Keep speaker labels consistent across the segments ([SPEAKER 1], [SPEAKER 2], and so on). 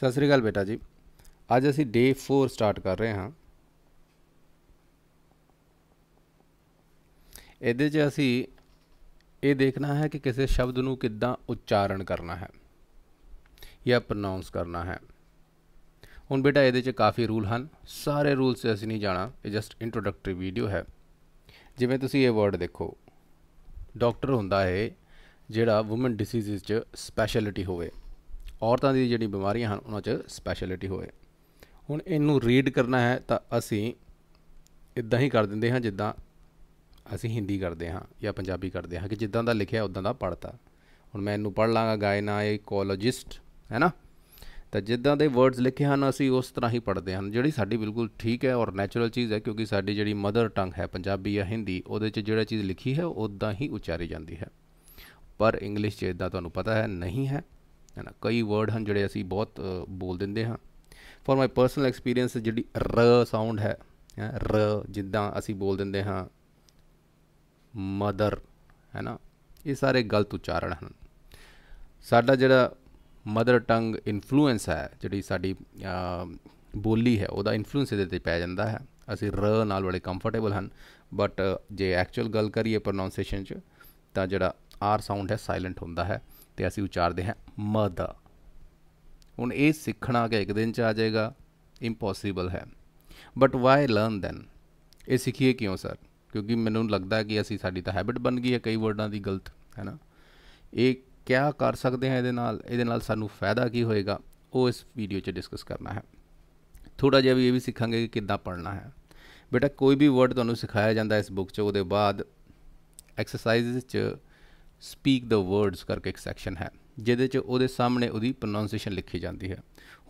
[SPEAKER 1] ਸਤਿ ਸ੍ਰੀ ਅਕਾਲ ਬੇਟਾ ਜੀ ਅੱਜ ਅਸੀਂ ਡੇ 4 ਸਟਾਰਟ ਕਰ ਰਹੇ ਹਾਂ ਇਹਦੇ 'ਚ ਅਸੀਂ ਇਹ ਦੇਖਣਾ ਹੈ ਕਿ ਕਿਸੇ ਸ਼ਬਦ ਨੂੰ ਕਿੱਦਾਂ ਉਚਾਰਨ ਕਰਨਾ ਹੈ ਜਾਂ ਪ੍ਰੋਨਾਂਸ ਕਰਨਾ ਹੈ ਹੁਣ ਬੇਟਾ ਇਹਦੇ 'ਚ ਕਾਫੀ ਰੂਲ ਹਨ ਸਾਰੇ ਰੂਲਸ 'ਤੇ ਅਸੀਂ ਨਹੀਂ ਜਾਣਾ ਇਹ ਜਸਟ ਇੰਟਰੋਡਕਟਰੀ ਵੀਡੀਓ ਹੈ ਜਿਵੇਂ ਤੁਸੀਂ ਇਹ ਵਰਡ ਦੇਖੋ ਡਾਕਟਰ ਹੁੰਦਾ ਹੈ ਜਿਹੜਾ ਔਮਨ ਡਿਸੀਜ਼ਸ 'ਚ ਸਪੈਸ਼ਲਿਟੀ ਹੋਵੇ ਔਰਤਾਂ ਦੀ ਜਿਹੜੀ ਬਿਮਾਰੀਆਂ ਹਨ ਉਹਨਾਂ 'ਚ ਸਪੈਸ਼ਲਿਟੀ ਹੋਏ ਹੁਣ ਇਹਨੂੰ ਰੀਡ ਕਰਨਾ ਹੈ ਤਾਂ ਅਸੀਂ ਇਦਾਂ ਹੀ ਕਰ ਦਿੰਦੇ ਹਾਂ ਜਿੱਦਾਂ ਅਸੀਂ ਹਿੰਦੀ ਕਰਦੇ ਹਾਂ ਜਾਂ ਪੰਜਾਬੀ ਕਰਦੇ ਹਾਂ ਕਿ ਜਿੱਦਾਂ ਦਾ ਲਿਖਿਆ ਉਦਾਂ ਦਾ ਪੜਤਾ ਹੁਣ ਮੈਂ ਇਹਨੂੰ ਪੜ ਲਾਂਗਾ ਗਾਇਨਾਇਕੋਲੋਜਿਸਟ ਹੈ ਨਾ ਤਾਂ ਜਿੱਦਾਂ ਦੇ ਵਰਡਸ ਲਿਖੇ ਹਨ ਅਸੀਂ ਉਸ ਤਰ੍ਹਾਂ ਹੀ ਪੜਦੇ ਹਾਂ ਜਿਹੜੀ ਸਾਡੀ ਬਿਲਕੁਲ ਠੀਕ ਹੈ ਔਰ ਨੈਚੁਰਲ ਚੀਜ਼ ਹੈ ਕਿਉਂਕਿ ਸਾਡੀ ਜਿਹੜੀ ਮਦਰ ਟੰਗ ਹੈ ਪੰਜਾਬੀ ਜਾਂ ਹਿੰਦੀ ਉਹਦੇ 'ਚ ਜਿਹੜਾ ਚੀਜ਼ ਲਿਖੀ ਹੈ ਉਦਾਂ ਹੀ ਉਚਾਰੀ ਜਾਂਦੀ ਹੈ ਪਰ ਇੰਗਲਿਸ਼ 'ਚ ਇਦਾਂ ਤੁਹਾਨੂੰ ਪਤਾ ਹੈ ਨਹੀਂ ਹੈ ਹੈ ਨਾ ਕਈ ਵਰਡ ਹਨ ਜਿਹੜੇ ਅਸੀਂ ਬਹੁਤ ਬੋਲ ਦਿੰਦੇ ਹਾਂ ਫॉर ਮਾਈ ਪਰਸਨਲ ਐਕਸਪੀਰੀਅੰਸ ਜਿਹੜੀ ਰ ਸਾਊਂਡ ਹੈ ਰ ਜਿੱਦਾਂ ਅਸੀਂ ਬੋਲ ਦਿੰਦੇ ਹਾਂ ਮਦਰ ਹੈ ਨਾ ਇਹ ਸਾਰੇ ਗਲਤ ਉਚਾਰਣ ਹਨ ਸਾਡਾ ਜਿਹੜਾ ਮਦਰ ਟੰਗ ਇਨਫਲੂਐਂਸ ਹੈ ਜਿਹੜੀ ਸਾਡੀ ਬੋਲੀ ਹੈ ਉਹਦਾ ਇਨਫਲੂਐਂਸ ਇਹਦੇ ਤੇ ਪੈ ਜਾਂਦਾ ਹੈ ਅਸੀਂ ਰ ਨਾਲ ਬੜੇ ਕੰਫਰਟੇਬਲ ਹਨ ਬਟ ਜੇ ਐਕਚੁਅਲ ਗੱਲ ਕਰੀਏ ਪ੍ਰੋਨਾਂਸੀਏਸ਼ਨ 'ਚ ਤਾਂ ਜਿਹੜਾ ਆਰ ਸਾਊਂਡ ਹੈ ਸਾਇਲੈਂਟ ਹੁੰਦਾ ਹੈ ਤੇ ਅਸੀਂ ਉਚਾਰਦੇ ਹਾਂ ਮਦ ਹੁਣ ਇਹ ਸਿੱਖਣਾ ਕਿ ਇੱਕ ਦਿਨ ਚ ਆ ਜਾਏਗਾ ਇੰਪੋਸੀਬਲ ਹੈ ਬਟ ਵਾਈ ਲਰਨ ਦੈਨ ਇਹ ਸਿੱਖੀਏ ਕਿਉਂ ਸਰ ਕਿਉਂਕਿ ਮੈਨੂੰ ਲੱਗਦਾ ਕਿ ਅਸੀਂ ਸਾਡੀ ਤਾਂ ਹੈਬਿਟ ਬਣ ਗਈ ਹੈ ਕਈ ਵਰਡਾਂ ਦੀ ਗਲਤ ਹੈ ਨਾ ਇਹ ਕਿਆ ਕਰ ਸਕਦੇ ਹਾਂ ਇਹਦੇ ਨਾਲ ਇਹਦੇ ਨਾਲ ਸਾਨੂੰ ਫਾਇਦਾ ਕੀ ਹੋਏਗਾ ਉਹ ਇਸ ਵੀਡੀਓ 'ਚ ਡਿਸਕਸ ਕਰਨਾ ਹੈ ਥੋੜਾ ਜਿਹਾ ਵੀ ਇਹ ਵੀ ਸਿੱਖਾਂਗੇ ਕਿ ਕਿੱਦਾਂ ਪੜ੍ਹਨਾ ਹੈ ਬੇਟਾ ਕੋਈ ਵੀ ਵਰਡ ਤੁਹਾਨੂੰ ਸਿਖਾਇਆ ਜਾਂਦਾ ਇਸ ਬੁੱਕ 'ਚ ਉਹਦੇ ਬਾਅਦ ਐਕਸਰਸਾਈਜ਼ 'ਚ ਸਪੀਕ ਦ ਵਰਡਸ ਕਰਕੇ ਇੱਕ ਸੈਕਸ਼ਨ ਹੈ ਜਿਹਦੇ 'ਚ ਉਹਦੇ ਸਾਹਮਣੇ ਉਹਦੀ ਪ੍ਰੋਨਾਂਸੀਏਸ਼ਨ ਲਿਖੀ ਜਾਂਦੀ ਹੈ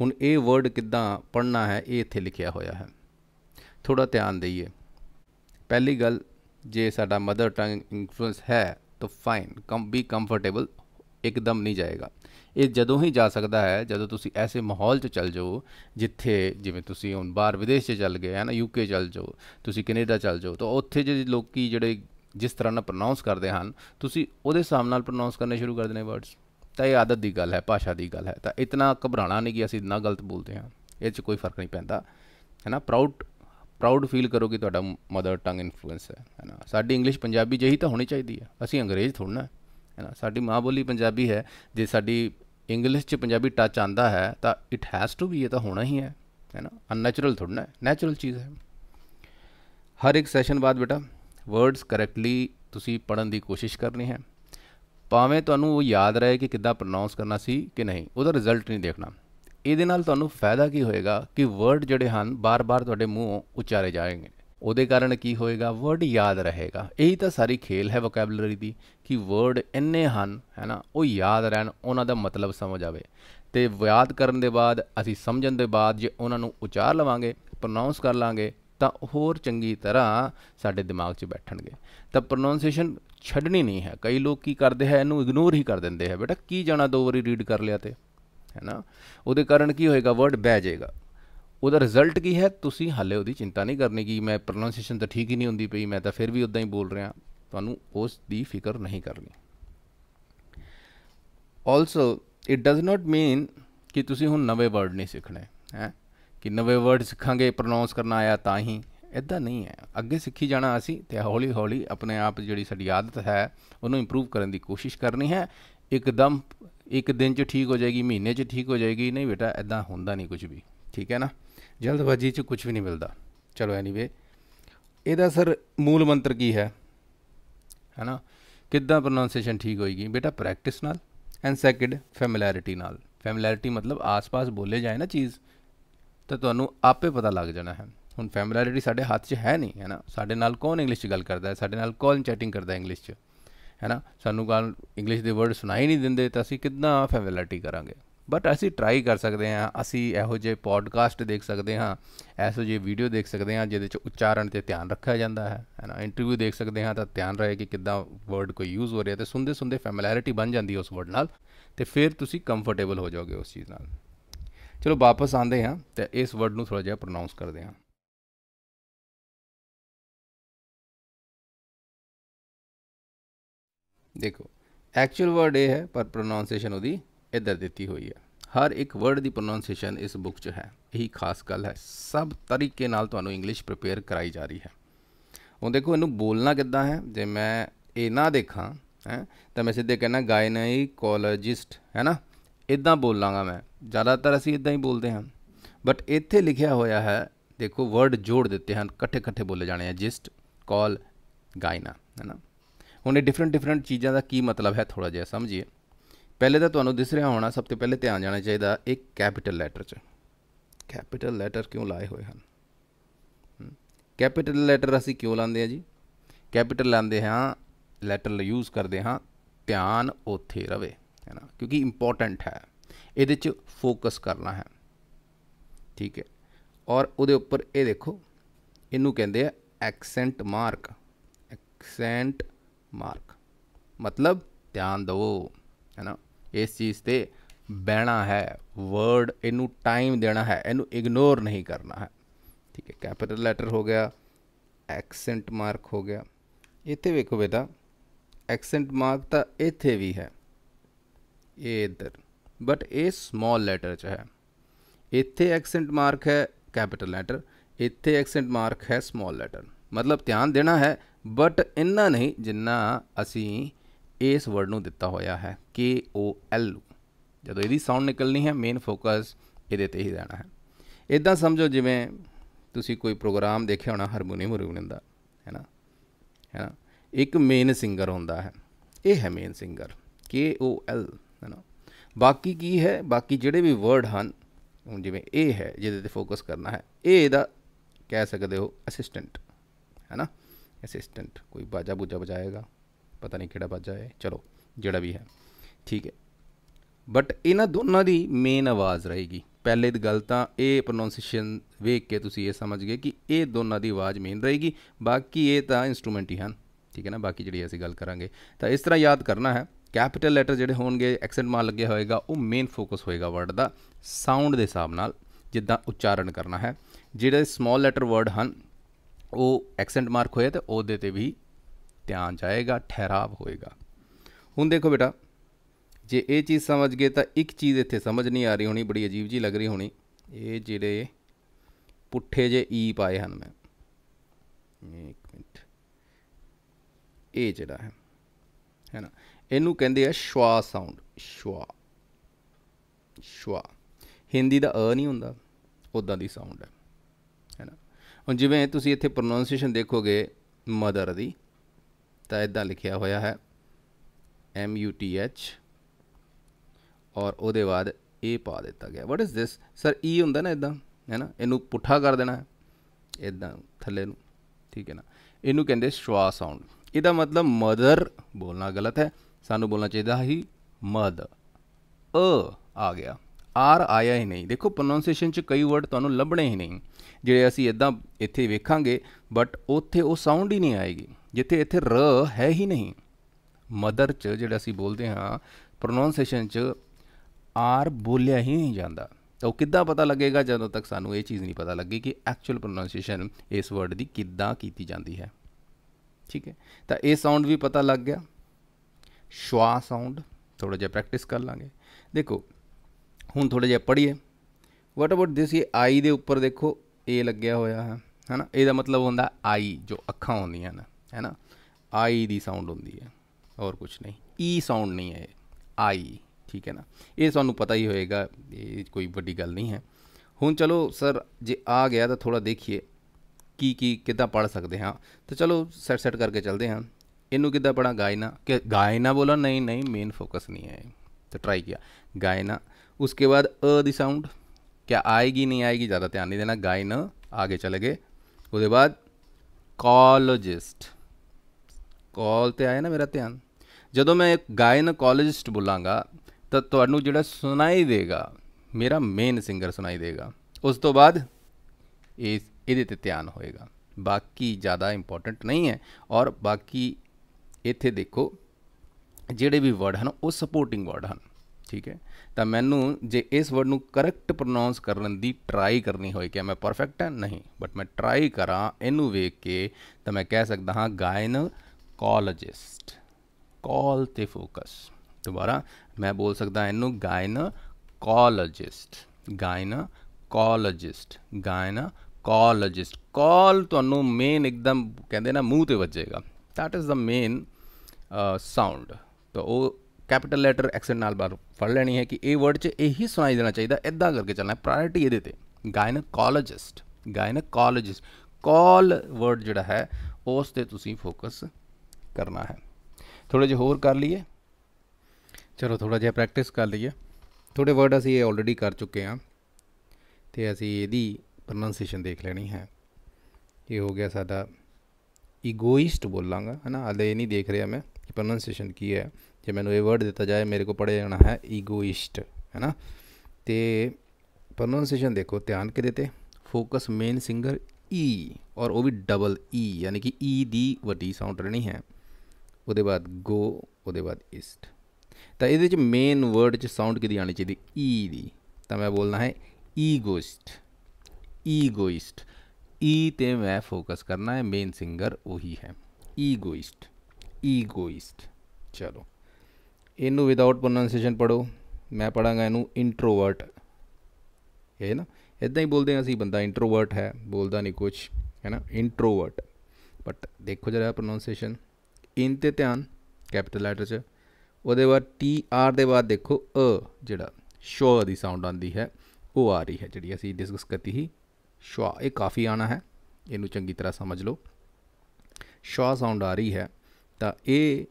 [SPEAKER 1] ਹੁਣ ਇਹ ਵਰਡ ਕਿੱਦਾਂ ਪੜ੍ਹਨਾ ਹੈ ਇਹ ਇੱਥੇ ਲਿਖਿਆ ਹੋਇਆ ਹੈ ਥੋੜਾ ਧਿਆਨ ਦਈਏ ਪਹਿਲੀ ਗੱਲ ਜੇ ਸਾਡਾ ਮਦਰ ਟੰਗ ਇਨਫਲੂਐਂਸ ਹੈ ਤਾਂ ਫਾਈਨ ਕਮ ਬੀ ਕੰਫਰਟੇਬਲ ਇੱਕਦਮ ਨਹੀਂ ਜਾਏਗਾ ਇਹ ਜਦੋਂ ਹੀ ਜਾ ਸਕਦਾ ਹੈ ਜਦੋਂ ਤੁਸੀਂ ਐਸੇ ਮਾਹੌਲ 'ਚ ਚੱਲ ਜਾਓ ਜਿੱਥੇ ਜਿਵੇਂ ਤੁਸੀਂ ਹੁਣ ਬਾਹਰ ਵਿਦੇਸ਼ 'ਚ ਚੱਲ ਗਏ ਹੈ ਨਾ ਯੂਕੇ ਚੱਲ ਜਾਓ ਤੁਸੀਂ ਕੈਨੇਡਾ ਚੱਲ ਜਾਓ ਤਾਂ ਉੱਥੇ ਜਿਹੜੇ ਲੋਕੀ ਜਿਹੜੇ ਜਿਸ ਤਰ੍ਹਾਂ ਨਾਲ ਪ੍ਰੋਨਾਂਸ ਕਰਦੇ ਹਨ ਤੁਸੀਂ ਉਹਦੇ ਹਿਸਾਬ ਨਾਲ ਪ੍ਰੋਨਾਂਸ ਕਰਨੇ ਸ਼ੁਰੂ ਕਰ ਦੇਣੇ ਵਰਡਸ ਤਾਂ ਇਹ ਆਦਤ ਦੀ ਗੱਲ ਹੈ ਭਾਸ਼ਾ ਦੀ ਗੱਲ ਹੈ ਤਾਂ ਇਤਨਾ ਘਬਰਾਣਾ ਨਹੀਂ ਕਿ ਅਸੀਂ ਨਾ ਗਲਤ ਬੋਲਦੇ ਹਾਂ ਇਹ 'ਚ ਕੋਈ ਫਰਕ ਨਹੀਂ ਪੈਂਦਾ ਹੈ ਨਾ ਪ੍ਰਾਊਡ ਪ੍ਰਾਊਡ ਫੀਲ ਕਰੋ ਕਿ ਤੁਹਾਡਾ ਮਦਰ ਟੰਗ ਇਨਫਲੂਐਂਸ ਹੈ ਹੈ ਨਾ ਸਾਡੀ ਇੰਗਲਿਸ਼ ਪੰਜਾਬੀ ਜਿਹੀ ਤਾਂ ਹੋਣੀ ਚਾਹੀਦੀ ਹੈ ਅਸੀਂ ਅੰਗਰੇਜ਼ ਥੋੜਨਾ ਹੈ ਨਾ ਸਾਡੀ ਮਾਂ ਬੋਲੀ ਪੰਜਾਬੀ ਹੈ ਜੇ ਸਾਡੀ ਇੰਗਲਿਸ਼ 'ਚ ਪੰਜਾਬੀ ਟੱਚ ਆਂਦਾ ਹੈ ਤਾਂ ਇਟ ਹੈਜ਼ ਟੂ ਬੀ ਇਹ ਤਾਂ ਹੋਣਾ ਹੀ ਹੈ ਹੈ ਨਾ ਅਨਨੈਚੁਰਲ ਥੋੜਨਾ ਹੈ ਨੈਚੁਰਲ ਚੀਜ਼ ਹੈ ਹਰ ਇੱਕ ਸੈਸ਼ਨ ਬਾਅਦ ਬੇਟਾ ਵਰਡਸ ਕਰੈਕਟਲੀ ਤੁਸੀਂ ਪੜਨ ਦੀ ਕੋਸ਼ਿਸ਼ ਕਰਨੀ ਹੈ ਭਾਵੇਂ ਤੁਹਾਨੂੰ ਉਹ ਯਾਦ ਰਹੇ ਕਿ ਕਿੱਦਾਂ ਪ੍ਰੋਨਾਂਸ ਕਰਨਾ ਸੀ ਕਿ ਨਹੀਂ ਉਹਦਾ ਰਿਜ਼ਲਟ ਨਹੀਂ ਦੇਖਣਾ ਇਹਦੇ ਨਾਲ ਤੁਹਾਨੂੰ ਫਾਇਦਾ ਕੀ ਹੋਏਗਾ ਕਿ ਵਰਡ ਜਿਹੜੇ ਹਨ ਬਾਰ-ਬਾਰ ਤੁਹਾਡੇ ਮੂੰਹੋਂ ਉਚਾਰੇ ਜਾਣਗੇ ਉਹਦੇ ਕਾਰਨ ਕੀ ਹੋਏਗਾ ਵਰਡ ਯਾਦ ਰਹੇਗਾ ਇਹੀ ਤਾਂ ਸਾਰੀ ਖੇਲ ਹੈ ਵੋਕੈਬਲਰੀ ਦੀ ਕਿ ਵਰਡ ਇੰਨੇ ਹਨ ਹੈਨਾ ਉਹ ਯਾਦ ਰਹਿਣ ਉਹਨਾਂ ਦਾ ਮਤਲਬ ਸਮਝ ਆਵੇ ਤੇ ਯਾਦ ਕਰਨ ਦੇ ਬਾਅਦ ਅਸੀਂ ਸਮਝਣ ਦੇ ਬਾਅਦ ਜੇ ਉਹਨਾਂ ਨੂੰ ਉਚਾਰ ਲਵਾਂਗੇ ਪ੍ਰੋਨਾਂਸ ਕਰ ਲਾਂਗੇ ਤਾਂ ਹੋਰ ਚੰਗੀ ਤਰ੍ਹਾਂ ਸਾਡੇ ਦਿਮਾਗ 'ਚ ਬੈਠਣਗੇ ਤਾਂ ਪ੍ਰੋਨਨਸੀਏਸ਼ਨ ਛੱਡਣੀ ਨਹੀਂ ਹੈ ਕਈ ਲੋਕ ਕੀ ਕਰਦੇ ਹੈ ਇਹਨੂੰ ਇਗਨੋਰ ਹੀ ਕਰ ਦਿੰਦੇ ਹੈ ਬੇਟਾ ਕੀ ਜਾਣਾ ਦੋ ਵਾਰੀ ਰੀਡ ਕਰ ਲਿਆ ਤੇ ਹੈਨਾ ਉਹਦੇ ਕਾਰਨ ਕੀ ਹੋਏਗਾ ਵਰਡ ਬਹਿ ਜਾਏਗਾ ਉਹਦਾ ਰਿਜ਼ਲਟ ਕੀ ਹੈ ਤੁਸੀਂ ਹੱਲੇ ਉਹਦੀ ਚਿੰਤਾ ਨਹੀਂ ਕਰਨੀ ਕਿ ਮੈਂ ਪ੍ਰੋਨਨਸੀਏਸ਼ਨ ਤਾਂ ਠੀਕ ਹੀ ਨਹੀਂ ਹੁੰਦੀ ਪਈ ਮੈਂ ਤਾਂ ਫਿਰ ਵੀ ਉਦਾਂ ਹੀ ਬੋਲ ਰਿਹਾ ਤੁਹਾਨੂੰ ਉਸ ਦੀ ਫਿਕਰ ਨਹੀਂ ਕਰਨੀ also it does not mean ਕਿ ਤੁਸੀਂ ਹੁਣ ਨਵੇਂ ਵਰਡ ਨਹੀਂ ਸਿੱਖਣੇ ਹੈ ਕਿ ਨਵੇਂ ਵਰਡ ਸਿੱਖਾਂਗੇ ਪ੍ਰੋਨਾਂਸ ਕਰਨਾ ਆਇਆ ਤਾਂ ਹੀ ਇਦਾਂ ਨਹੀਂ ਹੈ ਅੱਗੇ ਸਿੱਖੀ ਜਾਣਾ ਅਸੀਂ ਤੇ ਹੌਲੀ ਹੌਲੀ ਆਪਣੇ ਆਪ ਜਿਹੜੀ ਸਾਡੀ ਆਦਤ ਹੈ ਉਹਨੂੰ ਇੰਪਰੂਵ ਕਰਨ ਦੀ ਕੋਸ਼ਿਸ਼ ਕਰਨੀ ਹੈ ਇੱਕਦਮ ਇੱਕ ਦਿਨ 'ਚ ਠੀਕ ਹੋ ਜਾਏਗੀ ਮਹੀਨੇ 'ਚ ਠੀਕ ਹੋ ਜਾਏਗੀ ਨਹੀਂ ਬੇਟਾ ਇਦਾਂ ਹੁੰਦਾ ਨਹੀਂ ਕੁਝ ਵੀ ਠੀਕ ਹੈ ਨਾ ਜਲਦਬਾਜ਼ੀ 'ਚ ਕੁਝ ਵੀ ਨਹੀਂ ਮਿਲਦਾ ਚਲੋ ਐਨੀਵੇ ਇਹਦਾ ਸਰ ਮੂਲ ਮੰਤਰ ਕੀ ਹੈ ਹੈਨਾ ਕਿੱਦਾਂ ਪ੍ਰੋਨਾਂਸੀਏਸ਼ਨ ਠੀਕ ਹੋਏਗੀ ਬੇਟਾ ਪ੍ਰੈਕਟਿਸ ਨਾਲ ਐਂਡ ਸੈਕਿੰਡ ਫੈਮਿਲੈਰਿਟੀ ਨਾਲ ਫੈਮਿਲੈਰਿਟੀ ਮਤਲਬ ਆਸ-ਪਾਸ ਬੋਲੇ ਜਾਏ ਨਾ ਚੀਜ਼ ਤਾਂ ਤੁਹਾਨੂੰ ਆਪੇ ਪਤਾ ਲੱਗ ਜਾਣਾ ਹੈ ਹੁਣ ਫੈਮਿਲੈਰਿਟੀ ਸਾਡੇ ਹੱਥ 'ਚ ਹੈ ਨਹੀਂ ਹੈ ਨਾ ਸਾਡੇ ਨਾਲ ਕੌਣ ਇੰਗਲਿਸ਼ 'ਚ ਗੱਲ ਕਰਦਾ ਹੈ ਸਾਡੇ ਨਾਲ ਕੌਣ ਚੈਟਿੰਗ ਕਰਦਾ ਹੈ ਇੰਗਲਿਸ਼ 'ਚ ਹੈ ਨਾ ਸਾਨੂੰ ਗੱਲ ਇੰਗਲਿਸ਼ ਦੇ ਵਰਡ ਸੁਣਾਈ ਨਹੀਂ ਦਿੰਦੇ ਤਾਂ ਅਸੀਂ ਕਿੰਨਾ ਫੈਮਿਲੈਰਿਟੀ ਕਰਾਂਗੇ ਬਟ ਅਸੀਂ ਟਰਾਈ ਕਰ ਸਕਦੇ ਹਾਂ ਅਸੀਂ ਇਹੋ ਜਿਹੇ ਪੋਡਕਾਸਟ ਦੇਖ ਸਕਦੇ ਹਾਂ ਐਸੋ ਜਿਹੇ ਵੀਡੀਓ ਦੇਖ ਸਕਦੇ ਹਾਂ ਜਿਹਦੇ 'ਚ ਉਚਾਰਨ ਤੇ ਧਿਆਨ ਰੱਖਿਆ ਜਾਂਦਾ ਹੈ ਹੈ ਨਾ ਇੰਟਰਵਿਊ ਦੇਖ ਸਕਦੇ ਹਾਂ ਤਾਂ ਧਿਆਨ ਰਹੇ ਕਿ ਕਿੱਦਾਂ ਵਰਡ ਕੋਈ ਯੂਜ਼ ਹੋ ਰਿਹਾ ਤੇ ਸੁਣਦੇ ਸੁਣਦੇ ਫੈਮਿਲੈਰਿਟੀ ਬਣ ਜਾਂਦੀ ਹੈ ਉਸ ਵਰਡ ਨਾਲ ਤੇ ਫਿਰ ਤੁਸੀਂ ਕੰਫਰਟੇਬਲ ਹੋ ਜਾਓਗੇ ਉਸ ਚੀਜ਼ ਨਾਲ ਚਲੋ ਵਾਪਸ ਆਂਦੇ ਹਾਂ ਤੇ ਇਸ ਵਰਡ ਨੂੰ ਥੋੜਾ ਜਿਹਾ ਪ੍ਰੋਨਾਂਸ ਕਰਦੇ ਹਾਂ ਦੇਖੋ ਐਕਚੁਅਲ ਵਰਡ ਇਹ ਹੈ ਪਰ ਪ੍ਰੋਨਾਂਸੀਏਸ਼ਨ ਉਹਦੀ ਇੱਧਰ ਦਿੱਤੀ ਹੋਈ ਹੈ ਹਰ ਇੱਕ ਵਰਡ ਦੀ ਪ੍ਰੋਨਾਂਸੀਏਸ਼ਨ ਇਸ ਬੁੱਕ 'ਚ ਹੈ ਇਹੀ ਖਾਸ ਗੱਲ ਹੈ ਸਭ ਤਰੀਕੇ ਨਾਲ ਤੁਹਾਨੂੰ ਇੰਗਲਿਸ਼ ਪ੍ਰੀਪੇਅਰ ਕਰਾਈ ਜਾ ਰਹੀ ਹੈ ਹੁਣ ਦੇਖੋ ਇਹਨੂੰ ਬੋਲਣਾ ਕਿੱਦਾਂ ਹੈ ਜੇ ਮੈਂ ਇਹ ਨਾ ਦੇਖਾਂ ਹੈ ਤਾਂ ਮੈਂ ਸਿੱਧੇ ਕਹਿੰਨਾ ਗਾਇਨਾਈ ਕੋਲੋਜਿਸਟ ਹੈ ਨਾ ਇਦਾਂ ਬੋਲਾਂਗਾ ਮੈਂ ਜ਼ਿਆਦਾਤਰ ਅਸੀਂ ਇਦਾਂ ਹੀ ਬੋਲਦੇ ਹਾਂ ਬਟ ਇੱਥੇ ਲਿਖਿਆ ਹੋਇਆ ਹੈ ਦੇਖੋ ਵਰਡ ਜੋੜ ਦਿੱਤੇ ਹਨ ਇਕੱਠੇ-ਇਕੱਠੇ ਬੋਲੇ ਜਾਣੇ ਆ ਜਿਸਟ ਕਾਲ ਗਾਇਨਾ ਹੈਨਾ ਹੁਣ ਇਹ ਡਿਫਰੈਂਟ ਡਿਫਰੈਂਟ ਚੀਜ਼ਾਂ ਦਾ ਕੀ ਮਤਲਬ ਹੈ ਥੋੜਾ ਜਿਹਾ ਸਮਝੀਏ ਪਹਿਲੇ ਤਾਂ ਤੁਹਾਨੂੰ ਦਿਸ ਰਿਹਾ ਹੋਣਾ ਸਭ ਤੋਂ ਪਹਿਲੇ ਧਿਆਨ ਜਾਣਾ ਚਾਹੀਦਾ ਇੱਕ ਕੈਪੀਟਲ ਲੈਟਰ 'ਚ ਕੈਪੀਟਲ ਲੈਟਰ ਕਿਉਂ ਲਾਏ ਹੋਏ ਹਨ ਕੈਪੀਟਲ ਲੈਟਰ ਅਸੀਂ ਕਿਉਂ ਲਾਉਂਦੇ ਆ ਜੀ ਕੈਪੀਟਲ ਲਾਉਂਦੇ ਹਾਂ ਲੈਟਰ ਯੂਜ਼ ਕਰਦੇ ਹਾਂ ਧਿਆਨ ਉੱਥੇ ਰਵੇ ਹੈ ਨਾ ਕਿਉਂਕਿ ਇੰਪੋਰਟੈਂਟ ਹੈ ਇਹਦੇ 'ਚ ਫੋਕਸ ਕਰਨਾ ਹੈ ਠੀਕ ਹੈ ਔਰ ਉਹਦੇ ਉੱਪਰ ਇਹ ਦੇਖੋ ਇਹਨੂੰ ਕਹਿੰਦੇ ਆ ਐਕਸੈਂਟ ਮਾਰਕ ਐਕਸੈਂਟ ਮਾਰਕ ਮਤਲਬ ਧਿਆਨ ਦਿਓ ਹੈ ਨਾ ਇਸ ਚੀਜ਼ ਤੇ ਬਹਿਣਾ ਹੈ ਵਰਡ ਇਹਨੂੰ ਟਾਈਮ ਦੇਣਾ ਹੈ ਇਹਨੂੰ ਇਗਨੋਰ ਨਹੀਂ ਕਰਨਾ ਹੈ ਠੀਕ ਹੈ ਕੈਪੀਟਲ ਲੈਟਰ ਹੋ ਗਿਆ ਐਕਸੈਂਟ ਮਾਰਕ ਹੋ ਗਿਆ ਇੱਥੇ ਵੇਖੋ ਬੇਟਾ ਐਕਸੈਂਟ ਮਾਰਕ ਤਾਂ ਇੱਥੇ ਵੀ ਹੈ ਇਹ ਇੱਧਰ ਬਟ ਇਹ ਸਮਾਲ ਲੈਟਰ ਚ ਹੈ ਇੱਥੇ ਐਕਸੈਂਟ ਮਾਰਕ ਹੈ ਕੈਪੀਟਲ ਲੈਟਰ ਇੱਥੇ ਐਕਸੈਂਟ ਮਾਰਕ ਹੈ ਸਮਾਲ ਲੈਟਰ ਮਤਲਬ ਧਿਆਨ ਦੇਣਾ ਹੈ ਬਟ ਇੰਨਾ ਨਹੀਂ ਜਿੰਨਾ ਅਸੀਂ ਇਸ ਵਰਡ ਨੂੰ ਦਿੱਤਾ ਹੋਇਆ ਹੈ K O L ਜਦੋਂ ਇਹਦੀ ਸਾਊਂਡ ਨਿਕਲਣੀ ਹੈ ਮੇਨ ਫੋਕਸ ਇਹਦੇ ਤੇ ਹੀ ਰਹਿਣਾ ਹੈ ਇਦਾਂ ਸਮਝੋ ਜਿਵੇਂ ਤੁਸੀਂ ਕੋਈ ਪ੍ਰੋਗਰਾਮ ਦੇਖਿਆ ਹੋਣਾ ਹਾਰਮੋਨੀਅਮ ਹਰਮੋਨੀਅਮ ਦਾ ਹੈਨਾ ਹੈਨਾ ਇੱਕ ਮੇਨ ਸਿੰਗਰ ਹੁੰਦਾ ਹੈ ਇਹ ਹੈ main singer K O L ਹੈ ਨਾ ਬਾਕੀ ਕੀ ਹੈ ਬਾਕੀ ਜਿਹੜੇ ਵੀ ਵਰਡ ਹਨ ਹੁਣ ਜਿਵੇਂ ਇਹ ਹੈ ਜਿਹਦੇ ਤੇ ਫੋਕਸ ਕਰਨਾ ਹੈ ਇਹ ਦਾ ਕਹਿ ਸਕਦੇ ਹੋ ਅਸਿਸਟੈਂਟ ਹੈ ਨਾ ਅਸਿਸਟੈਂਟ ਕੋਈ ਬਾਜਾ ਬੂਜਾ ਬਜਾਏਗਾ ਪਤਾ ਨਹੀਂ ਕਿਹੜਾ ਬਾਜਾ ਹੈ ਚਲੋ ਜਿਹੜਾ ਵੀ ਹੈ ਠੀਕ ਹੈ ਬਟ ਇਹਨਾਂ ਦੋਨਾਂ ਦੀ ਮੇਨ ਆਵਾਜ਼ ਰਹੇਗੀ ਪਹਿਲੇ ਦੀ ਗੱਲ ਤਾਂ ਇਹ ਪ੍ਰੋਨਾਂਸੀਏਸ਼ਨ ਵੇਖ ਕੇ ਤੁਸੀਂ ਇਹ ਸਮਝ ਗਏ ਕਿ ਇਹ ਦੋਨਾਂ ਦੀ ਆਵਾਜ਼ ਮੇਨ ਰਹੇਗੀ ਬਾਕੀ ਇਹ ਤਾਂ ਇਨਸਟਰੂਮੈਂਟ ਹੀ ਹਨ ਠੀਕ ਹੈ ਨਾ ਬਾਕੀ ਜਿਹੜੀ ਅਸੀਂ ਗੱਲ ਕਰਾਂਗੇ ਤਾਂ ਇਸ ਤਰ੍ਹਾਂ ਯਾਦ ਕਰਨਾ ਹੈ ਕੈਪੀਟਲ ਲੈਟਰ ਜਿਹੜੇ ਹੋਣਗੇ ਐਕਸੈਂਟ ਮਾਰ ਲੱਗਿਆ ਹੋਏਗਾ ਉਹ ਮੇਨ ਫੋਕਸ ਹੋਏਗਾ ਵਰਡ ਦਾ ਸਾਊਂਡ ਦੇ ਹਿਸਾਬ ਨਾਲ ਜਿੱਦਾਂ ਉਚਾਰਨ ਕਰਨਾ ਹੈ ਜਿਹੜੇ ਸਮਾਲ ਲੈਟਰ ਵਰਡ ਹਨ ਉਹ ਐਕਸੈਂਟ ਮਾਰਕ ਹੋਏ ਤੇ ਉਹਦੇ ਤੇ ਵੀ ਧਿਆਨ ਜਾਏਗਾ ਠਹਿਰਾਵ ਹੋਏਗਾ ਹੁਣ ਦੇਖੋ ਬੇਟਾ ਜੇ ਇਹ ਚੀਜ਼ ਸਮਝ ਗਏ ਤਾਂ ਇੱਕ ਚੀਜ਼ ਇੱਥੇ ਸਮਝ ਨਹੀਂ ਆ ਰਹੀ ਹੋਣੀ ਬੜੀ ਅਜੀਬ ਜੀ ਲੱਗ ਰਹੀ ਹੋਣੀ ਇਹ ਜਿਹੜੇ ਪੁੱਠੇ ਜੇ ਈ e ਪਾਏ ਹਨ ਮੈਂ ਇੱਕ ਮਿੰਟ ਇਹ ਜਿਹੜਾ ਹੈ ਹੈ ਨਾ ਇਹਨੂੰ ਕਹਿੰਦੇ ਆ ਸ਼ਵਾ ਸਾਊਂਡ ਸ਼ਵਾ ਸ਼ਵਾ ਹਿੰਦੀ ਦਾ ਅ ਨਹੀਂ ਹੁੰਦਾ ਉਦਾਂ ਦੀ ਸਾਊਂਡ ਹੈ ਹੈਨਾ ਹੁਣ ਜਿਵੇਂ ਤੁਸੀਂ ਇੱਥੇ ਪ੍ਰੋਨਾਂਸੀਏਸ਼ਨ ਦੇਖੋਗੇ ਮਦਰ ਦੀ ਤਾਂ ਇਦਾਂ ਲਿਖਿਆ ਹੋਇਆ ਹੈ ਐਮ ਯੂ ਟੀ ਐਚ ਔਰ ਉਹਦੇ ਬਾਅਦ ਏ ਪਾ ਦਿੱਤਾ ਗਿਆ ਵਾਟ ਇਜ਼ ਦਿਸ ਸਰ ਈ ਹੁੰਦਾ ਨਾ ਇਦਾਂ ਹੈਨਾ ਇਹਨੂੰ ਪੁੱਠਾ ਕਰ ਦੇਣਾ ਹੈ ਇਦਾਂ ਥੱਲੇ ਨੂੰ ਠੀਕ ਹੈ ਨਾ ਇਹਨੂੰ ਕਹਿੰਦੇ ਸ਼ਵਾ ਸਾਊਂਡ ਇਹਦਾ ਮਤਲਬ ਮਦਰ ਬੋਲਣਾ ਗਲਤ ਹੈ ਸਾਨੂੰ ਬੋਲਣਾ ਚਾਹੀਦਾ ਹੀ ਮਦ ਅ ਆ ਗਿਆ ਆਰ ਆਇਆ ਹੀ ਨਹੀਂ ਦੇਖੋ ਪ੍ਰੋਨਾਂਸੀਏਸ਼ਨ 'ਚ ਕਈ ਵਰਡ ਤੁਹਾਨੂੰ ਲੱਭਣੇ ਹੀ ਨਹੀਂ ਜਿਹੜੇ ਅਸੀਂ ਇਦਾਂ ਇੱਥੇ ਵੇਖਾਂਗੇ ਬਟ ਉੱਥੇ ਉਹ ਸਾਊਂਡ ਹੀ ਨਹੀਂ ਆਏਗੀ ਜਿੱਥੇ ਇੱਥੇ ਰ ਹੈ ਹੀ ਨਹੀਂ ਮਦਰ 'ਚ ਜਿਹੜਾ ਅਸੀਂ ਬੋਲਦੇ ਹਾਂ ਪ੍ਰੋਨਾਂਸੀਏਸ਼ਨ 'ਚ ਆਰ ਬੋਲਿਆ ਹੀ ਨਹੀਂ ਜਾਂਦਾ ਤਾਂ ਉਹ ਕਿੱਦਾਂ ਪਤਾ ਲੱਗੇਗਾ ਜਦੋਂ ਤੱਕ ਸਾਨੂੰ ਇਹ ਚੀਜ਼ ਨਹੀਂ ਪਤਾ ਲੱਗੀ ਕਿ ਐਕਚੁਅਲ ਪ੍ਰੋਨਾਂਸੀਏਸ਼ਨ ਇਸ ਵਰਡ ਦੀ ਕਿੱਦਾਂ ਕੀਤੀ ਜਾਂਦੀ ਹੈ ਠੀਕ ਹੈ ਤਾਂ ਇਹ ਸਾਊਂਡ ਵੀ ਪਤਾ ਲੱਗ ਗਿਆ ਸ਼ਵਾ ਸਾਊਂਡ ਥੋੜਾ ਜਿਹਾ ਪ੍ਰੈਕਟਿਸ ਕਰ ਲਾਂਗੇ ਦੇਖੋ ਹੁਣ ਥੋੜਾ ਜਿਹਾ ਪੜ੍ਹੀਏ ਵਾਟ ਅਬਾਊਟ ਥਿਸ ਇਹ ਆਈ ਦੇ ਉੱਪਰ ਦੇਖੋ ਏ ਲੱਗਿਆ ਹੋਇਆ ਹੈ ਹੈਨਾ ਇਹਦਾ ਮਤਲਬ ਹੁੰਦਾ ਆਈ ਜੋ ਅੱਖਾਂ ਹੁੰਦੀਆਂ ਨੇ ਹੈਨਾ ਆਈ ਦੀ ਸਾਊਂਡ ਹੁੰਦੀ ਹੈ ਹੋਰ ਕੁਝ ਨਹੀਂ ਈ e ਸਾਊਂਡ ਨਹੀਂ ਹੈ ਆਈ ਠੀਕ ਹੈ ਨਾ ਇਹ ਤੁਹਾਨੂੰ ਪਤਾ ਹੀ ਹੋਏਗਾ ਇਹ ਕੋਈ ਵੱਡੀ ਗੱਲ ਨਹੀਂ ਹੈ ਹੁਣ ਚਲੋ ਸਰ ਜੇ ਆ ਗਿਆ ਤਾਂ ਥੋੜਾ ਦੇਖੀਏ ਕੀ ਕੀ ਕਿਦਾਂ ਪੜ ਸਕਦੇ ਹਾਂ ਤਾਂ ਚਲੋ ਸੈਟ ਸੈਟ ਕਰਕੇ ਚੱਲਦੇ ਹਾਂ इनू कि पढ़ा गायना क्या गायना बोला नहीं नहीं मेन फोकस नहीं है तो ट्राई किया गायना उसके बाद अ दी साउंड क्या आएगी नहीं आएगी ज़्यादा ध्यान नहीं देना गायन आगे चले गए उसके बाद कॉलोजिस्ट कॉल तो आया ना मेरा ध्यान जो मैं गायन कॉलोजिस्ट बोलागा तो थानू जो सुनाई देगा मेरा मेन सिंगर सुनाई देगा उस तो ਬਾਅਦ ਇਹ ਇਹਦੇ ਤੇ ਧਿਆਨ ਹੋਏਗਾ ਬਾਕੀ ਜ਼ਿਆਦਾ ਇੰਪੋਰਟੈਂਟ ਨਹੀਂ ਇੱਥੇ ਦੇਖੋ ਜਿਹੜੇ ਵੀ ਵਰਡ ਹਨ ਉਹ ਸਪੋਰਟਿੰਗ ਵਰਡ ਹਨ ਠੀਕ ਹੈ ਤਾਂ ਮੈਨੂੰ ਜੇ ਇਸ ਵਰਡ ਨੂੰ ਕਰੈਕਟ ਪ੍ਰੋਨਾਂਸ ਕਰਨ ਦੀ ਟਰਾਈ ਕਰਨੀ ਹੋਏ ਕਿ ਮੈਂ ਪਰਫੈਕਟ ਹਾਂ ਨਹੀਂ ਬਟ ਮੈਂ ਟਰਾਈ ਕਰਾਂ ਇਹਨੂੰ ਵੇਖ ਕੇ ਤਾਂ ਮੈਂ ਕਹਿ ਸਕਦਾ ਹਾਂ ਗਾਇਨ ਗਾਇਨਕੋਲੋਜਿਸਟ ਕਾਲ ਤੇ ਫੋਕਸ ਦੁਬਾਰਾ ਮੈਂ ਬੋਲ ਸਕਦਾ ਇਹਨੂੰ ਗਾਇਨ ਗਾਇਨ ਗਾਇਨਕੋਲੋਜਿਸਟ ਗਾਇਨ ਗਾਇਨਕੋਲੋਜਿਸਟ ਕਾਲ ਤੁਹਾਨੂੰ ਮੇਨ ਇੱਕਦਮ ਕਹਿੰਦੇ ਨਾ ਮੂੰਹ ਤੇ ਵੱਜੇਗਾ that is the main sound ਤਾਂ ਉਹ ਕੈਪੀਟਲ ਲੈਟਰ ਐਕਸੈਂਟ ਨਾਲ ਬਾਰ ਫੜ ਲੈਣੀ ਹੈ ਕਿ ਇਹ ਵਰਡ 'ਚ ਇਹੀ ਸੁਣਾਈ ਦੇਣਾ ਚਾਹੀਦਾ ਇਦਾਂ ਕਰਕੇ ਚੱਲਣਾ ਪ੍ਰਾਇੋਰਟੀ ਇਹਦੇ ਤੇ ਗਾਇਨਕੋਲੋਜਿਸਟ ਗਾਇਨਕੋਲੋਜਿਸਟ ਕਾਲ ਵਰਡ ਜਿਹੜਾ ਹੈ ਉਸ ਤੇ ਤੁਸੀਂ ਫੋਕਸ ਕਰਨਾ ਹੈ ਥੋੜਾ ਜਿਹਾ ਹੋਰ ਕਰ ਲਈਏ ਚਲੋ ਥੋੜਾ ਜਿਹਾ ਪ੍ਰੈਕਟਿਸ ਕਰ ਲਈਏ ਥੋੜੇ ਵਰਡ ਅਸੀਂ ਇਹ ਆਲਰੇਡੀ ਕਰ ਚੁੱਕੇ ਹਾਂ ਤੇ ਅਸੀਂ ਇਹਦੀ ਪ੍ਰੋਨਾਂਸੀਏਸ਼ਨ ਦੇਖ ਲੈਣੀ ਹੈ ਇਹ ਹੋ ਗਿਆ ਸਾਡਾ ਈਗੋਇਸਟ ਬੋਲਾਂਗਾ ਹਨਾ ਅਲੇ ਨਹੀਂ ਦੇਖ ਰਿਹਾ ਮੈਂ कि ਪ੍ਰੋਨੰਸੀਏਸ਼ਨ ਕੀ ਹੈ ਜੇ ਮੈਨੂੰ ਇਹ ਵਰਡ ਦਿੱਤਾ ਜਾਏ ਮੇਰੇ ਕੋ ਪੜਿਆ ਜਾਣਾ ਹੈ ਈਗੋਇਸਟ ਹੈ ਨਾ ਤੇ ਪ੍ਰੋਨੰਸੀਏਸ਼ਨ ਦੇਖੋ ਧਿਆਨ ਕੇ ਦਿੱਤੇ ਫੋਕਸ ਮੇਨ ਸਿੰਗਰ ਈ ਔਰ ਉਹ ਵੀ ਡਬਲ ਈ ਯਾਨੀ ਕਿ ਈ ਦੀ ਵੱਡੀ ਸਾਊਂਡ ਰਣੀ ਹੈ ਉਹਦੇ ਬਾਅਦ ਗੋ ਉਹਦੇ ਬਾਅਦ ਇਸਟ ਤਾਂ ਇਹਦੇ ਚ ਮੇਨ ਵਰਡ 'ਚ ਸਾਊਂਡ ਕਿਹਦੀ ਆਣੀ ਚਾਹੀਦੀ ਈ ਦੀ ਤਾਂ ਮੈਂ ਬੋਲਣਾ ਹੈ ਈਗੋਇਸਟ ਈਗੋਇਸਟ ਈ ਤੇ ਮੈਂ ਫੋਕਸ ਕਰਨਾ ਹੈ ਮੇਨ ਸਿੰਗਰ ਉਹੀ ਹੈ ਈਗੋਇਸਟ ਈਗੋਇਸਟ ਚਲੋ ਇਹਨੂੰ ਵਿਦਆਊਟ ਪ੍ਰੋਨਾਂਸੀਏਸ਼ਨ ਪੜੋ ਮੈਂ ਪੜਾਂਗਾ ਇਹਨੂੰ ਇੰਟਰੋਵਰਟ ਹੈ ਨਾ ਇਦਾਂ ਹੀ ਬੋਲਦੇ ਆ ਅਸੀਂ ਬੰਦਾ ਇੰਟਰੋਵਰਟ ਹੈ ਬੋਲਦਾ ਨਹੀਂ ਕੁਝ ਹੈ ਨਾ ਇੰਟਰੋਵਰਟ ਬਟ ਦੇਖੋ ਜਰਾ ਪ੍ਰੋਨਾਂਸੀਏਸ਼ਨ ਇਨ ਤੇ ਧਿਆਨ ਕੈਪੀਟਲ ਲੈਟਰ 'ਚ ਉਹਦੇ ਬਾਅਦ ਟੀ ਆਰ ਦੇ ਬਾਅਦ ਦੇਖੋ ਅ ਜਿਹੜਾ ਸ਼ੋ ਦੀ ਸਾਊਂਡ ਆਂਦੀ ਹੈ ਉਹ ਆ ਰਹੀ ਹੈ ਜਿਹੜੀ ਅਸੀਂ ਡਿਸਕਸ ਕਰਤੀ ਸੀ ਸ਼ਵਾ ਇਹ ਕਾਫੀ ਆਣਾ ਹੈ ਇਹਨੂੰ ਚੰਗੀ ਤਰ੍ਹਾਂ ਸਮਝ ਲਓ ਸ਼ਵਾ ਸਾਊਂਡ ਆ ਰਹੀ ਹੈ ਤਾਂ ਇਹ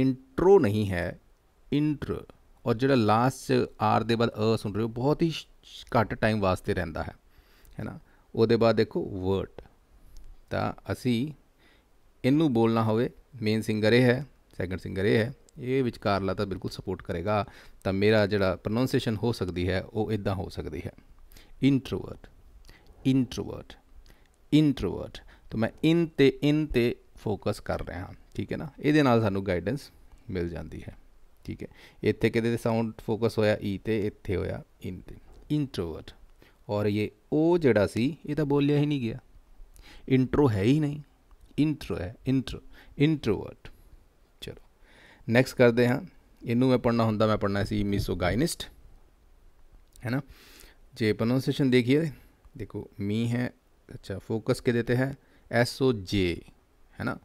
[SPEAKER 1] ਇੰਟਰੋ ਨਹੀਂ ਹੈ ਇੰਟਰ ਔਰ ਜਿਹੜਾ ਲਾਸਟ ਆਰ ਦੇ ਬਾਅਦ ਅ ਸੁਣ ਰਹੇ ਹੋ ਬਹੁਤ ਹੀ ਘੱਟ ਟਾਈਮ ਵਾਸਤੇ ਰਹਿੰਦਾ ਹੈ ਹੈਨਾ ਉਹਦੇ ਬਾਅਦ ਦੇਖੋ ਵਰਡ ਤਾਂ ਅਸੀਂ ਇਹਨੂੰ ਬੋਲਣਾ ਹੋਵੇ ਮੇਨ ਸਿੰਗਰ ਇਹ ਹੈ ਸੈਕੰਡ ਸਿੰਗਰ ਇਹ ਹੈ ਇਹ ਵਿਚਕਾਰਲਾ ਤਾਂ ਬਿਲਕੁਲ ਸਪੋਰਟ ਕਰੇਗਾ ਤਾਂ ਮੇਰਾ ਜਿਹੜਾ ਪ੍ਰੋਨਾਂਸੀਏਸ਼ਨ ਹੋ ਸਕਦੀ ਹੈ ਉਹ ਇਦਾਂ ਹੋ ਸਕਦੀ ਹੈ ਇੰਟਰੋਵਰਟ ਇੰਟਰੋਵਰਟ ਇੰਟਰੋਵਰਟ ਤਾਂ ਮੈਂ ਇਨ ਤੇ ਇਨ ਤੇ ਫੋਕਸ ਕਰ ਰਹੇ ਹਾਂ ਠੀਕ ਹੈ ਨਾ ਇਹਦੇ ਨਾਲ ਸਾਨੂੰ ਗਾਈਡੈਂਸ ਮਿਲ ਜਾਂਦੀ ਹੈ ਠੀਕ ਹੈ ਇੱਥੇ ਕਿਤੇ ਤੇ ਸਾਊਂਡ ਫੋਕਸ ਹੋਇਆ ਈ e ਤੇ ਇੱਥੇ ਹੋਇਆ ਇਨ ਤੇ ਇੰਟਰੋਵਰਟ ਔਰ ਇਹ ਉਹ ਜਿਹੜਾ ਸੀ ਇਹ ਤਾਂ ਬੋਲਿਆ ਹੀ ਨਹੀਂ ਗਿਆ ਇੰਟਰੋ ਹੈ ਹੀ ਨਹੀਂ ਇੰਟਰੋ ਹੈ ਇੰਟਰੋ ਇੰਟਰੋਵਰਟ ਚਲੋ ਨੈਕਸਟ ਕਰਦੇ ਹਾਂ ਇਹਨੂੰ ਮੈਂ ਪੜਨਾ ਹੁੰਦਾ ਮੈਂ ਪੜਨਾ ਸੀ ਮਿਸੋਗਾਈਨਿਸਟ ਹੈ ਨਾ ਜੇ प्रोनाउंसिएशन ਦੇਖੀਏ ਦੇਖੋ ਮੀ ਹੈ ਅੱਛਾ ਫੋਕਸ के ਦਿੱਤੇ ਹੈ एस ओ जे ਹੈ ਨਾ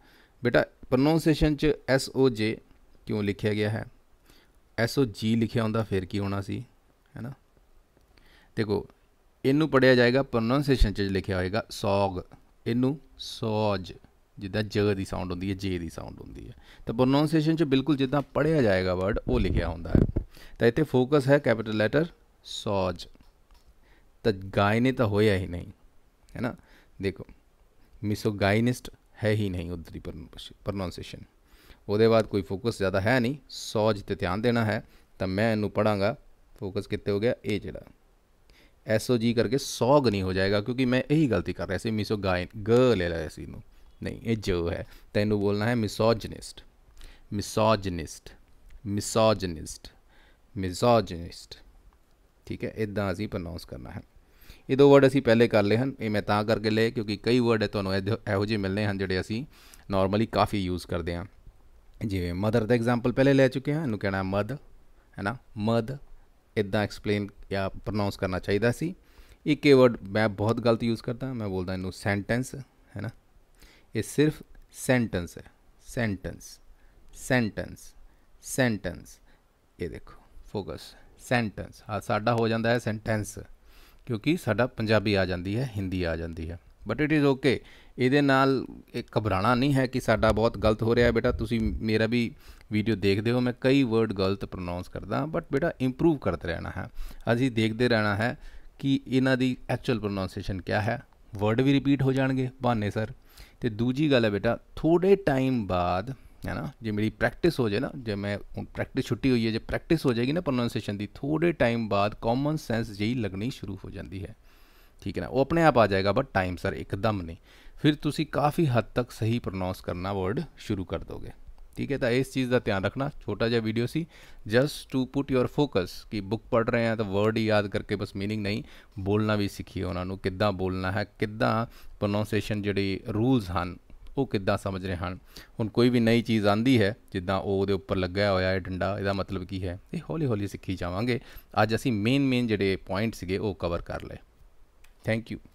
[SPEAKER 1] ਬੇਟਾ ਪ੍ਰੋਨਾਂਸੀਏਸ਼ਨ ਚ ਐਸ ਓ ਜੇ ਕਿਉਂ ਲਿਖਿਆ ਗਿਆ ਹੈ ਐਸ ਓ ਜੀ ਲਿਖਿਆ ਹੁੰਦਾ ਫਿਰ ਕੀ ਹੋਣਾ ਸੀ ਹੈ ਨਾ ਦੇਖੋ ਇਹਨੂੰ ਪੜਿਆ ਜਾਏਗਾ ਪ੍ਰੋਨਾਂਸੀਏਸ਼ਨ ਚ ਲਿਖਿਆ ਹੋਏਗਾ ਸੌਗ ਇਹਨੂੰ ਸੌਜ ਜਿੱਦਾਂ ਜ ਦੀ ਸਾਊਂਡ ਹੁੰਦੀ ਹੈ ਜੇ ਦੀ ਸਾਊਂਡ ਹੁੰਦੀ ਹੈ ਤਾਂ ਪ੍ਰੋਨਾਂਸੀਏਸ਼ਨ ਚ ਬਿਲਕੁਲ ਜਿੱਦਾਂ ਪੜਿਆ ਜਾਏਗਾ ਵਰਡ ਉਹ ਲਿਖਿਆ ਹੁੰਦਾ ਹੈ ਤਾਂ ਇੱਥੇ ਫੋਕਸ ਹੈ ਕੈਪੀਟਲ ਲੈਟਰ ਸੌਜ ਤਾਂ ਗਾਇਨੇ ਤਾਂ ਹੋਇਆ ਹੀ ਨਹੀਂ ਹੈ ਨਾ ਦੇਖੋ ਮਿਸੋਗਾਇਨਿਸਟ है ही नहीं उधरी ਪ੍ਰੋਨਾਂਸੀਏਸ਼ਨ ਉਹਦੇ ਬਾਅਦ ਕੋਈ ਫੋਕਸ ਜ਼ਿਆਦਾ ਹੈ ਨਹੀਂ ਸੌਜ ਤੇ ਧਿਆਨ ਦੇਣਾ ਹੈ ਤਾਂ ਮੈਂ ਇਹਨੂੰ ਪੜਾਂਗਾ ਫੋਕਸ ਕਿੱਥੇ ਹੋ ਗਿਆ ਇਹ ਜਿਹੜਾ ਐਸਓਜੀ ਕਰਕੇ ਸੌਗ ਨਹੀਂ ਹੋ ਜਾਏਗਾ ਕਿਉਂਕਿ ਮੈਂ ਇਹੀ ਗਲਤੀ ਕਰ ਰਿਹਾ ਸੀ ਮਿਸੋ ਗਾਇਨ ਗ ਲੈ ਲਿਆ ਸੀ ਇਹਨੂੰ ਨਹੀਂ ਇਹ ਜੋ ਹੈ ਤੈਨੂੰ ਬੋਲਣਾ ਹੈ ਮਿਸੋਜਨਿਸਟ ਮਿਸੋਜਨਿਸਟ ਮਿਸੋਜਨਿਸਟ ਮਿਸੋਜਨਿਸਟ ਠੀਕ ਹੈ ਇਦਾਂ ਅਸੀਂ ਪ੍ਰੋਨਾਂਸ ਕਰਨਾ ਹੈ ਇਹ ਦੋ ਵਰਡ ਅਸੀਂ ਪਹਿਲੇ ਕਰ ਲਏ ਹਨ ਇਹ ਮੈਂ ਤਾਂ ਕਰਕੇ ਲਏ ਕਿਉਂਕਿ ਕਈ ਵਰਡ ਤੁਹਾਨੂੰ ਇਹੋ ਜਿਹੇ ਮਿਲਨੇ ਹਨ ਜਿਹੜੇ ਅਸੀਂ ਨਾਰਮਲੀ ਕਾਫੀ ਯੂਜ਼ ਕਰਦੇ ਹਾਂ ਜਿਵੇਂ ਮਦਰ ਦਾ ਐਗਜ਼ਾਮਪਲ ਪਹਿਲੇ ਲੈ ਚੁੱਕੇ ਹਾਂ ਇਹਨੂੰ ਕਹਿਣਾ ਮਦ ਹੈ ਨਾ ਮਦ ਇਦਾਂ ਐਕਸਪਲੇਨ ਜਾਂ ਪ੍ਰੋਨਾਂਸ ਕਰਨਾ ਚਾਹੀਦਾ ਸੀ ਇਹ ਕੇ ਵਰਡ ਮੈਂ ਬਹੁਤ ਗਲਤ ਯੂਜ਼ ਕਰਦਾ ਮੈਂ ਬੋਲਦਾ ਇਹਨੂੰ ਸੈਂਟੈਂਸ ਹੈ ਨਾ ਇਹ ਸਿਰਫ ਸੈਂਟੈਂਸ ਹੈ ਸੈਂਟੈਂਸ ਸੈਂਟੈਂਸ ਸੈਂਟੈਂਸ ਇਹ ਦੇਖੋ ਫੋਕਸ ਸੈਂਟੈਂਸ ਆ ਸਾਡਾ ਹੋ ਜਾਂਦਾ ਹੈ ਸੈਂਟੈਂਸ ਕਿਉਂਕਿ ਸਾਡਾ ਪੰਜਾਬੀ ਆ ਜਾਂਦੀ ਹੈ ਹਿੰਦੀ ਆ ਜਾਂਦੀ ਹੈ ਬਟ ਇਟ ਇਜ਼ ਓਕੇ ਇਹਦੇ ਨਾਲ ਇੱਕ ਘਬਰਾਣਾ ਨਹੀਂ ਹੈ ਕਿ ਸਾਡਾ ਬਹੁਤ ਗਲਤ ਹੋ ਰਿਹਾ ਹੈ ਬੇਟਾ ਤੁਸੀਂ ਮੇਰਾ ਵੀ ਵੀਡੀਓ ਦੇਖਦੇ ਹੋ ਮੈਂ ਕਈ ਵਰਡ ਗਲਤ ਪ੍ਰੋਨਾਂਸ ਕਰਦਾ ਬਟ ਬੇਟਾ ਇੰਪਰੂਵ ਕਰਦੇ ਰਹਿਣਾ ਹੈ ਅਸੀਂ ਦੇਖਦੇ ਰਹਿਣਾ ਹੈ ਕਿ ਇਹਨਾਂ ਦੀ ਐਕਚੁਅਲ ਪ੍ਰੋਨਾਂਸੀਏਸ਼ਨ ਕੀ ਹੈ ਵਰਡ ਵੀ ਰਿਪੀਟ ਹੋ ਜਾਣਗੇ ਬਹਾਨੇ ਸਰ ਤੇ ਦੂਜੀ ਗੱਲ ਹੈ ਬੇਟਾ ਥੋੜੇ ਟਾਈਮ ਬਾਅਦ ਹੈ ਨਾ ਜੇ ਮੇਰੀ ਪ੍ਰੈਕਟਿਸ ਹੋ ਜਾਏ ਨਾ ਜੇ ਮੈਂ ਹੁਣ ਪ੍ਰੈਕਟਿਸ ਛੁੱਟੀ ਹੋਈ ਹੈ ਜੇ ਪ੍ਰੈਕਟਿਸ ਹੋ ਜਾਏਗੀ ਨਾ ਪ੍ਰੋਨਨਸੀਏਸ਼ਨ ਦੀ ਥੋੜੇ ਟਾਈਮ ਬਾਅਦ ਕਾਮਨ ਸੈਂਸ ਜਿਹੀ ਲੱਗਣੀ ਸ਼ੁਰੂ ਹੋ ਜਾਂਦੀ ਹੈ ਠੀਕ ਹੈ ਨਾ ਉਹ ਆਪਣੇ ਆਪ ਆ ਜਾਏਗਾ ਬਟ ਟਾਈਮ ਸਰ ਇੱਕਦਮ ਨਹੀਂ ਫਿਰ ਤੁਸੀਂ ਕਾਫੀ ਹੱਦ ਤੱਕ ਸਹੀ ਪ੍ਰੋਨਾਂਸ ਕਰਨਾ ਵਰਡ ਸ਼ੁਰੂ ਕਰ ਦੋਗੇ ਠੀਕ ਹੈ ਤਾਂ ਇਸ ਚੀਜ਼ ਦਾ ਧਿਆਨ ਰੱਖਣਾ ਛੋਟਾ ਜਿਹਾ ਵੀਡੀਓ ਸੀ just to put your focus ਕਿ ਬੁੱਕ ਪੜ ਰਹੇ ਆ ਤਾਂ ਵਰਡ ਹੀ ਯਾਦ ਕਰਕੇ ਬਸ मीनिंग ਨਹੀਂ ਬੋਲਣਾ ਵੀ ਸਿੱਖੀ ਉਹਨਾਂ ਨੂੰ ਕਿੱਦਾਂ ਬੋਲਣਾ ਹੈ ਕਿੱਦਾਂ ਪ੍ਰੋਨਾਂਸੀਏਸ਼ਨ ਜਿਹੜੇ ਰੂਲਸ ਹਨ ਉਹ ਕਿੱਦਾਂ ਸਮਝ ਰਹੇ ਹਨ ਹੁਣ ਕੋਈ ਵੀ ਨਈ ਚੀਜ਼ ਆਂਦੀ ਹੈ ਜਿੱਦਾਂ ਉਹ ਉਹਦੇ ਉੱਪਰ ਲੱਗਿਆ ਹੋਇਆ ਹੈ ਡੰਡਾ ਇਹਦਾ ਮਤਲਬ ਕੀ ਹੈ ਇਹ ਹੌਲੀ ਹੌਲੀ ਸਿੱਖੀ ਜਾਵਾਂਗੇ ਅੱਜ ਅਸੀਂ ਮੇਨ ਮੇਨ ਜਿਹੜੇ ਪੁਆਇੰਟਸ ਸੀਗੇ ਉਹ ਕਵਰ ਕਰ ਲਏ ਥੈਂਕ ਯੂ